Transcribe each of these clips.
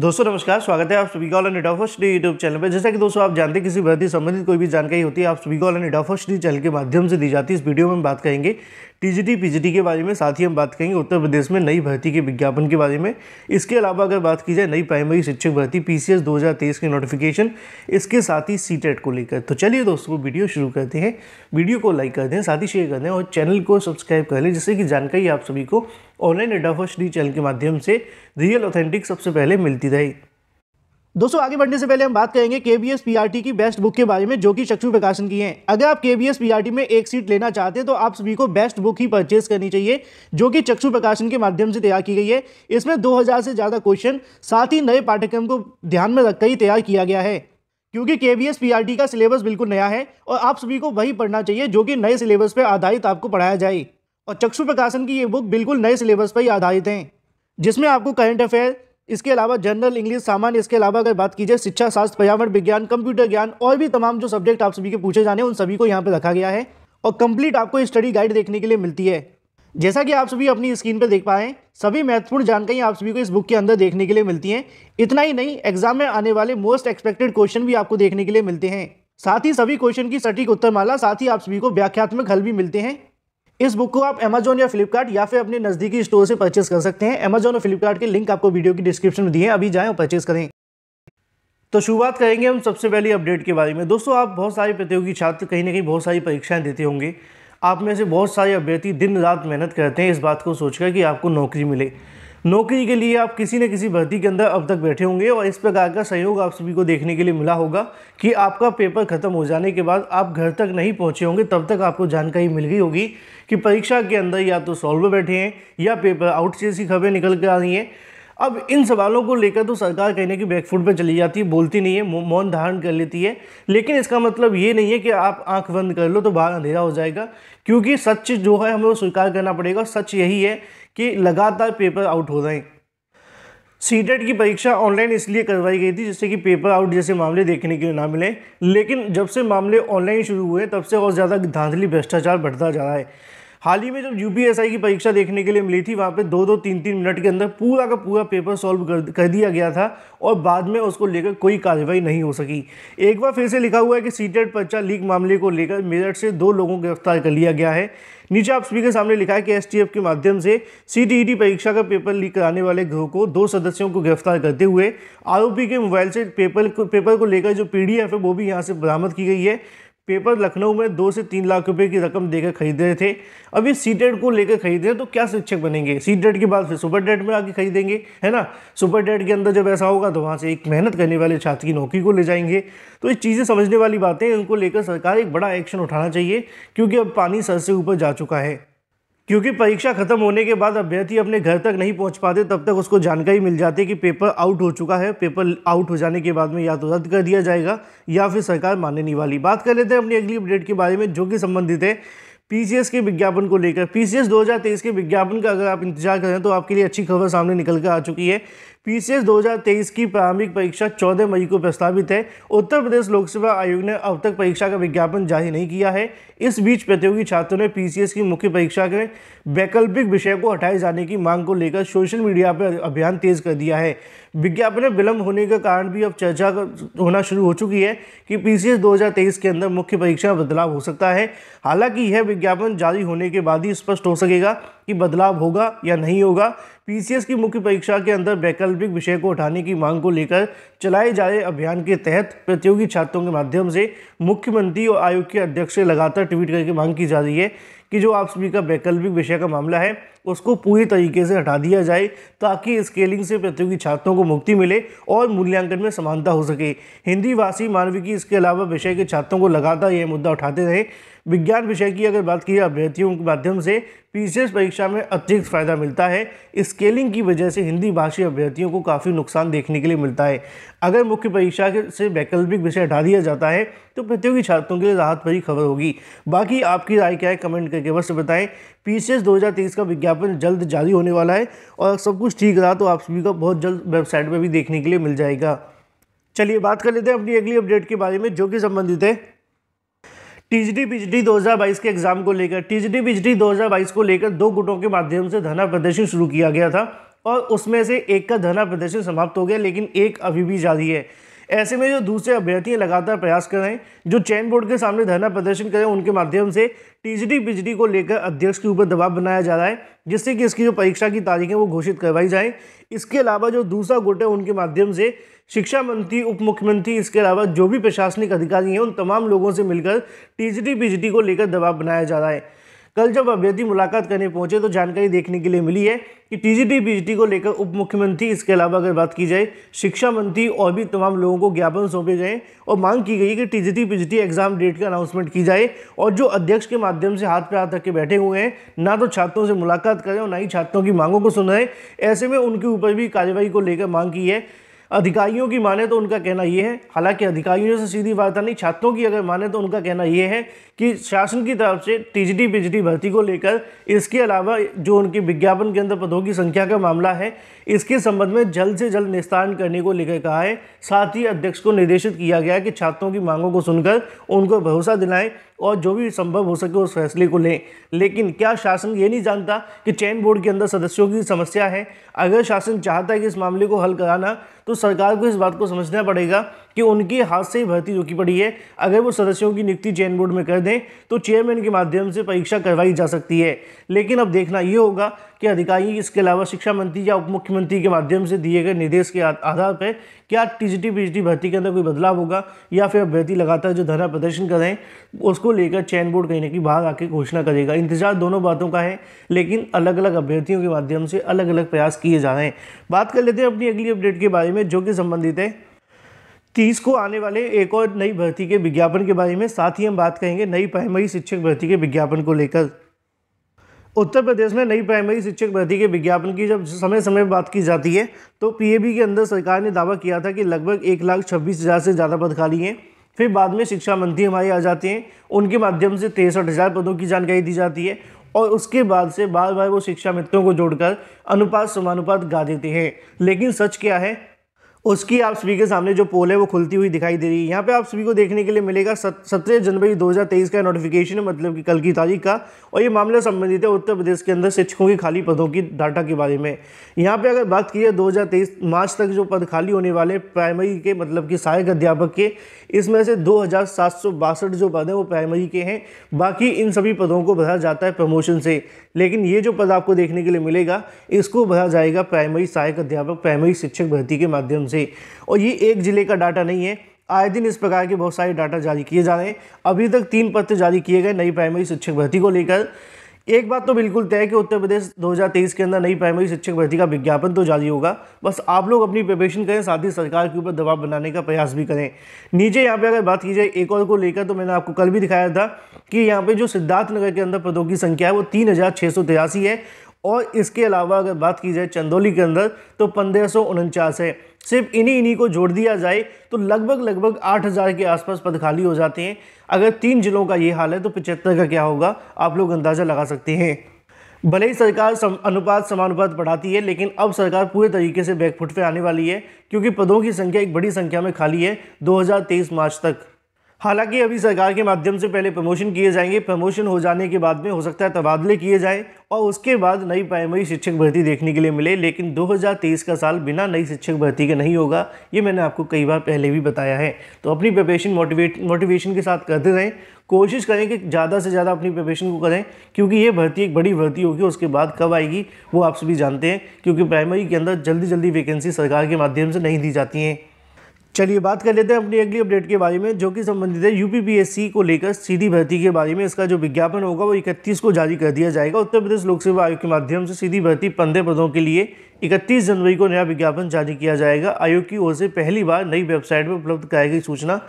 दोस्तों नमस्कार स्वागत है आप सभी का ऑल इडाफोश्री यूट्यूब चैनल पर जैसा कि दोस्तों आप जानते हैं किसी भर्ती संबंधित कोई भी जानकारी होती है आप सभी का ऑल डी चैनल के माध्यम से दी जाती है इस वीडियो में हम बात करेंगे टीजीटी पीजीटी के बारे में साथ ही हम बात करेंगे उत्तर प्रदेश में नई भर्ती के विज्ञापन के बारे में इसके अलावा अगर बात की जाए नई प्राइमरी शिक्षक भर्ती पी सी की नोटिफिकेशन इसके साथ ही सी e को लेकर तो चलिए दोस्तों वीडियो शुरू करते हैं वीडियो को लाइक कर दें साथ ही शेयर कर दें और चैनल को सब्सक्राइब कर लें जिससे कि जानकारी आप सभी को online data first D channel के माध्यम से रियल ऑथेंटिक सबसे पहले मिलती रही दोस्तों आगे बढ़ने से पहले हम बात करेंगे के बी की बेस्ट बुक के बारे में जो कि चक्षु प्रकाशन की है अगर आप के बी में एक सीट लेना चाहते हैं तो आप सभी को बेस्ट बुक ही परचेज करनी चाहिए जो कि चक्षु प्रकाशन के माध्यम से तैयार की गई है इसमें 2000 से ज़्यादा क्वेश्चन साथ ही नए पाठ्यक्रम को ध्यान में रखकर ही तैयार किया गया है क्योंकि के बी का सिलेबस बिल्कुल नया है और आप सभी को वही पढ़ना चाहिए जो कि नए सिलेबस पर आधारित आपको पढ़ाया जाए और चक्षु प्रकाशन की ये बुक बिल्कुल नए सिलेबस पर ही आधारित हैं जिसमें आपको करंट अफेयर इसके अलावा जनरल इंग्लिश सामान्य इसके अलावा अगर बात की जाए शिक्षा शास्त्र पर्यावरण विज्ञान कंप्यूटर ज्ञान और भी तमाम जो सब्जेक्ट आप सभी के पूछे जाने उन सभी को यहाँ पर रखा गया है और कंप्लीट आपको स्टडी गाइड देखने के लिए मिलती है जैसा कि आप सभी अपनी स्क्रीन पर देख पाएँ सभी महत्वपूर्ण जानकारी आप सभी को इस बुक के अंदर देखने के लिए मिलती हैं इतना ही नहीं एग्जाम में आने वाले मोस्ट एक्सपेक्टेड क्वेश्चन भी आपको देखने के लिए मिलते हैं साथ ही सभी क्वेश्चन की सटीक उत्तर माला साथ ही आप सभी को व्याख्यात्मक हल भी मिलते हैं इस बुक को आप अमेजोन या फ्लिपकार्ट या फिर अपने नज़दीकी स्टोर से परचेस कर सकते हैं अमेजोन और फ्लिपकार्ट के लिंक आपको वीडियो की डिस्क्रिप्शन में दिए हैं अभी जाए और परचेस करें तो शुरुआत करेंगे हम सबसे पहले अपडेट के बारे में दोस्तों आप बहुत सारे प्रतियोगी छात्र कहीं ना कहीं बहुत सारी परीक्षाएं देते होंगे आप में से बहुत सारे अभ्यर्थी दिन रात मेहनत करते हैं इस बात को सोचकर कि आपको नौकरी मिले नौकरी के लिए आप किसी न किसी भर्ती के अंदर अब तक बैठे होंगे और इस प्रकार का सहयोग आप सभी को देखने के लिए मिला होगा कि आपका पेपर ख़त्म हो जाने के बाद आप घर तक नहीं पहुंचे होंगे तब तक आपको जानकारी मिल गई होगी कि परीक्षा के अंदर या तो सॉल्व बैठे हैं या पेपर आउट जैसी खबरें निकल कर आ रही हैं अब इन सवालों को लेकर तो सरकार कहने की बैकफुट पर चली जाती है बोलती नहीं है मौन धारण कर लेती है लेकिन इसका मतलब ये नहीं है कि आप आंख बंद कर लो तो बाहर अंधेरा हो जाएगा क्योंकि सच जो है हमें स्वीकार करना पड़ेगा सच यही है कि लगातार पेपर आउट हो रहे हैं सीटेट की परीक्षा ऑनलाइन इसलिए करवाई गई थी जिससे कि पेपर आउट जैसे मामले देखने के लिए ना मिले लेकिन जब से मामले ऑनलाइन शुरू हुए तब से और ज़्यादा धांधली भ्रष्टाचार बढ़ता जा रहा है हाल ही में जब यूपीएसआई की परीक्षा देखने के लिए मिली थी वहाँ पे दो दो तीन तीन मिनट के अंदर पूरा का पूरा पेपर सॉल्व कर, कर दिया गया था और बाद में उसको लेकर कोई कार्रवाई नहीं हो सकी एक बार फिर से लिखा हुआ है कि सीटेट e पर्चा लीक मामले को लेकर मेरठ से दो लोगों को गिरफ्तार कर लिया गया है नीचे आप सभी के सामने लिखा है कि एस के माध्यम से सी e परीक्षा का पेपर लीक कराने वाले ग्रोह को दो सदस्यों को गिरफ्तार करते हुए आरोपी के मोबाइल से पेपर को पेपर को लेकर जो पी है वो भी यहाँ से बरामद की गई है पेपर लखनऊ में दो से तीन लाख रुपए की रकम देकर खरीद रहे थे अब ये सीटेड को लेकर खरीदे तो क्या शिक्षक बनेंगे सी सीटेड के बाद फिर सुपर डेट में आके खरीदेंगे है ना सुपर डेट के अंदर जब ऐसा होगा तो वहाँ से एक मेहनत करने वाले छात्र की नौकरी को ले जाएंगे तो ये चीज़ें समझने वाली बातें इनको लेकर सरकार एक बड़ा एक्शन उठाना चाहिए क्योंकि अब पानी सर से ऊपर जा चुका है क्योंकि परीक्षा खत्म होने के बाद अभ्यर्थी अपने घर तक नहीं पहुंच पाते तब तक उसको जानकारी मिल जाती है कि पेपर आउट हो चुका है पेपर आउट हो जाने के बाद में या तो रद्द कर दिया जाएगा या फिर सरकार मानने नहीं वाली बात कर लेते हैं अपनी अगली अपडेट के बारे में जो कि संबंधित है पीसीएस के विज्ञापन को लेकर पीसीएस 2023 के विज्ञापन का अगर आप इंतजार करें तो आपके लिए अच्छी खबर सामने निकल कर आ चुकी है पीसीएस 2023 की प्रारंभिक परीक्षा 14 मई को प्रस्तावित है उत्तर प्रदेश लोक सेवा आयोग ने अब तक परीक्षा का विज्ञापन जारी नहीं किया है इस बीच प्रतियोगी छात्रों ने पीसीएस की मुख्य परीक्षा के वैकल्पिक विषय को हटाए जाने की मांग को लेकर सोशल मीडिया पर अभियान तेज कर दिया है विज्ञापन में विलंब होने का कारण भी अब चर्चा होना शुरू हो चुकी है कि पीसीएस 2023 के अंदर मुख्य परीक्षा में बदलाव हो सकता है हालांकि यह विज्ञापन जारी होने के बाद ही स्पष्ट हो सकेगा कि बदलाव होगा या नहीं होगा पीसीएस की मुख्य परीक्षा के अंदर वैकल्पिक विषय को उठाने की मांग को लेकर चलाए जा रहे अभियान के तहत प्रतियोगी छात्रों के माध्यम से मुख्यमंत्री और आयोग के अध्यक्ष से लगातार ट्वीट करके मांग की जा रही है कि जो आप सभी का वैकल्पिक विषय का मामला है उसको पूरी तरीके से हटा दिया जाए ताकि स्केलिंग से प्रतियोगी छात्रों को मुक्ति मिले और मूल्यांकन में समानता हो सके हिंदी भाषी मानविकी इसके अलावा विषय के छात्रों को लगातार यह मुद्दा उठाते रहे विज्ञान विषय की अगर बात की अभ्यर्थियों के माध्यम से पीसीएस परीक्षा में अतिरिक्त फायदा मिलता है स्केलिंग की वजह से हिंदी भाषी अभ्यर्थियों को काफ़ी नुकसान देखने के लिए मिलता है अगर मुख्य परीक्षा से वैकल्पिक विषय हटा दिया जाता है तो प्रतियोगी छात्रों के लिए राहत भरी खबर होगी बाकी आपकी राय क्या है कमेंट करके अवश्य बताएं पीसीएस 2023 का विज्ञापन जल्द जारी होने वाला है और सब कुछ ठीक रहा तो आप सभी का बहुत जल्द वेबसाइट पर भी देखने के लिए मिल जाएगा चलिए बात कर लेते हैं अपनी अगली अपडेट के बारे में जो कि संबंधित है टीजीटी पीजीटी 2022 के एग्जाम को लेकर टीजीटी पीजीटी 2022 को लेकर दो गुटों के माध्यम से धरना प्रदर्शन शुरू किया गया था और उसमें से एक का धरना प्रदर्शन समाप्त हो गया लेकिन एक अभी भी जारी है ऐसे में जो दूसरे अभ्यर्थी लगातार प्रयास कर रहे हैं जो चैन बोर्ड के सामने धरना प्रदर्शन करें उनके माध्यम से टीजीडी पीजीटी को लेकर अध्यक्ष के ऊपर दबाव बनाया जा रहा है जिससे कि इसकी जो परीक्षा की तारीखें वो घोषित करवाई जाएँ इसके अलावा जो दूसरा गुट है उनके माध्यम से शिक्षा मंत्री उप मुख्यमंत्री इसके अलावा जो भी प्रशासनिक अधिकारी हैं उन तमाम लोगों से मिलकर टीजीटी पीजीटी को लेकर दबाव बनाया जा रहा है कल जब अभ्यर्थी मुलाकात करने पहुंचे तो जानकारी देखने के लिए मिली है कि टीजीटी पीजीटी को लेकर उप मुख्यमंत्री इसके अलावा अगर बात की जाए शिक्षा मंत्री और भी तमाम लोगों को ज्ञापन सौंपे गए और मांग की गई कि टीजीटी पीजीटी एग्जाम डेट का अनाउंसमेंट की जाए और जो अध्यक्ष के माध्यम से हाथ पे हाथ रख के बैठे हुए हैं ना तो छात्रों से मुलाकात करें और ना ही छात्रों की मांगों को सुनाएं ऐसे में उनके ऊपर भी कार्यवाही को लेकर मांग की है अधिकारियों की माने तो उनका कहना यह है हालांकि अधिकारियों से सीधी वार्ता नहीं छात्रों की अगर माने तो उनका कहना यह है कि शासन की तरफ से टीजीटी पीजीटी भर्ती को लेकर इसके अलावा जो उनके विज्ञापन के अंदर पदों की संख्या का मामला है इसके संबंध में जल्द से जल्द निस्तारण करने को लेकर कहा है साथ ही अध्यक्ष को निर्देशित किया गया कि छात्रों की मांगों को सुनकर उनको भरोसा दिलाएं और जो भी संभव हो सके उस फैसले को लें लेकिन क्या शासन ये नहीं जानता कि चयन बोर्ड के अंदर सदस्यों की समस्या है अगर शासन चाहता है कि इस मामले को हल कराना तो सरकार को इस बात को समझना पड़ेगा कि उनके हाथ से ही भर्ती रोकी पड़ी है अगर वो सदस्यों की नियुक्ति चयन बोर्ड में कर दें तो चेयरमैन के माध्यम से परीक्षा करवाई जा सकती है लेकिन अब देखना ये होगा कि अधिकारी इसके अलावा शिक्षा मंत्री या उप मुख्यमंत्री के माध्यम से दिए गए निर्देश के आधार पर क्या टीजीटी पीजीटी भर्ती के अंदर कोई बदलाव होगा या फिर अभ्यर्थी लगातार जो धरना प्रदर्शन कर रहे हैं उसको लेकर चयन बोर्ड कहीं ना कहीं बाहर आके घोषणा करेगा इंतजार दोनों बातों का है लेकिन अलग अलग अभ्यर्थियों के माध्यम से अलग अलग प्रयास किए जा रहे हैं बात कर लेते हैं अपनी अगली अपडेट के बारे में जो कि संबंधित है तीस को आने वाले एक और नई भर्ती के विज्ञापन के बारे में साथ ही हम बात करेंगे नई प्राइमरी शिक्षक भर्ती के विज्ञापन को लेकर उत्तर प्रदेश में नई प्राइमरी शिक्षक भर्ती के विज्ञापन की जब समय समय बात की जाती है तो पीएबी के अंदर सरकार ने दावा किया था कि लगभग एक लाख छब्बीस हज़ार से ज़्यादा पद खाली हैं फिर बाद में शिक्षा मंत्री हमारे आ जाते हैं उनके माध्यम से तिरसठ हज़ार पदों की जानकारी दी जाती है और उसके बाद से बार बार वो शिक्षा मित्रों को जोड़कर अनुपात समानुपात गा देते हैं लेकिन सच क्या है उसकी आप सभी के सामने जो पोल है वो खुलती हुई दिखाई दे रही है यहाँ पे आप सभी को देखने के लिए मिलेगा सत्रह जनवरी 2023 का नोटिफिकेशन है मतलब कि कल की तारीख का और ये मामला संबंधित है उत्तर प्रदेश के अंदर शिक्षकों की खाली पदों की डाटा के बारे में यहाँ पे अगर बात की जाए दो मार्च तक जो पद खाली होने वाले प्राइमरी के मतलब कि सहायक अध्यापक के इसमें से दो जो पद हैं वो प्राइमरी के हैं बाकी इन सभी पदों को भरा जाता है प्रमोशन से लेकिन ये जो पद आपको देखने के लिए मिलेगा इसको भरा जाएगा प्राइमरी सहायक अध्यापक प्राइमरी शिक्षक भर्ती के माध्यम से और ये एक जिले का डाटा नहीं है आए दिन इस प्रकार के बहुत सारे डाटा जारी किए जा रहे हैं अभी तक तीन पत्र जारी किए गए नई प्राइमरी शिक्षक भर्ती को लेकर एक बात तो बिल्कुल तय कि उत्तर प्रदेश 2023 के अंदर नई प्राइमरी शिक्षक भर्ती का विज्ञापन तो जारी होगा बस आप लोग अपनी प्रिपरेशन करें साथ ही सरकार के ऊपर दबाव बनाने का प्रयास भी करें नीचे यहाँ पे अगर बात की जाए एक और को लेकर तो मैंने आपको कल भी दिखाया था कि यहाँ पे जो सिद्धार्थ नगर के अंदर पदों की संख्या है वो तीन है और इसके अलावा अगर बात की जाए चंदौली के अंदर तो पंद्रह है सिर्फ इन्हीं इन्हीं को जोड़ दिया जाए तो लगभग लगभग 8000 के आसपास पद खाली हो जाते हैं अगर तीन जिलों का ये हाल है तो पिछहत्तर का क्या होगा आप लोग अंदाज़ा लगा सकते हैं भले ही सरकार सम, अनुपात समानुपात बढ़ाती है लेकिन अब सरकार पूरे तरीके से बैकफुट पे आने वाली है क्योंकि पदों की संख्या एक बड़ी संख्या में खाली है 2023 मार्च तक हालांकि अभी सरकार के माध्यम से पहले प्रमोशन किए जाएंगे प्रमोशन हो जाने के बाद में हो सकता है तबादले किए जाएं और उसके बाद नई प्राइमरी शिक्षक भर्ती देखने के लिए मिले लेकिन 2023 का साल बिना नई शिक्षक भर्ती के नहीं होगा ये मैंने आपको कई बार पहले भी बताया है तो अपनी प्रिपरेशन मोटिवेट मोटिवेशन के साथ करते रहें कोशिश करें कि ज़्यादा से ज़्यादा अपनी प्रिपरेशन को करें क्योंकि ये भर्ती एक बड़ी भर्ती होगी उसके बाद कब आएगी वो आप सभी जानते हैं क्योंकि प्राइमरी के अंदर जल्दी जल्दी वैकेंसी सरकार के माध्यम से नहीं दी जाती हैं चलिए बात कर लेते हैं अपनी अगली अपडेट के बारे में जो कि संबंधित है यूपीपीएससी को लेकर सीधी भर्ती के बारे में इसका जो विज्ञापन होगा वो 31 को जारी कर दिया जाएगा उत्तर प्रदेश लोक सेवा आयोग के माध्यम से सीधी भर्ती पंद्रह पदों के लिए 31 जनवरी को नया विज्ञापन जारी किया जाएगा आयोग की ओर से पहली बार नई वेबसाइट पर उपलब्ध कराई गई सूचना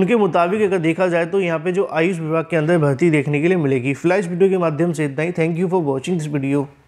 उनके मुताबिक अगर देखा जाए तो यहाँ पर जो आयुष विभाग के अंदर भर्ती देखने के लिए मिलेगी फ्लैश वीडियो के माध्यम से इतना ही thank you for watching this video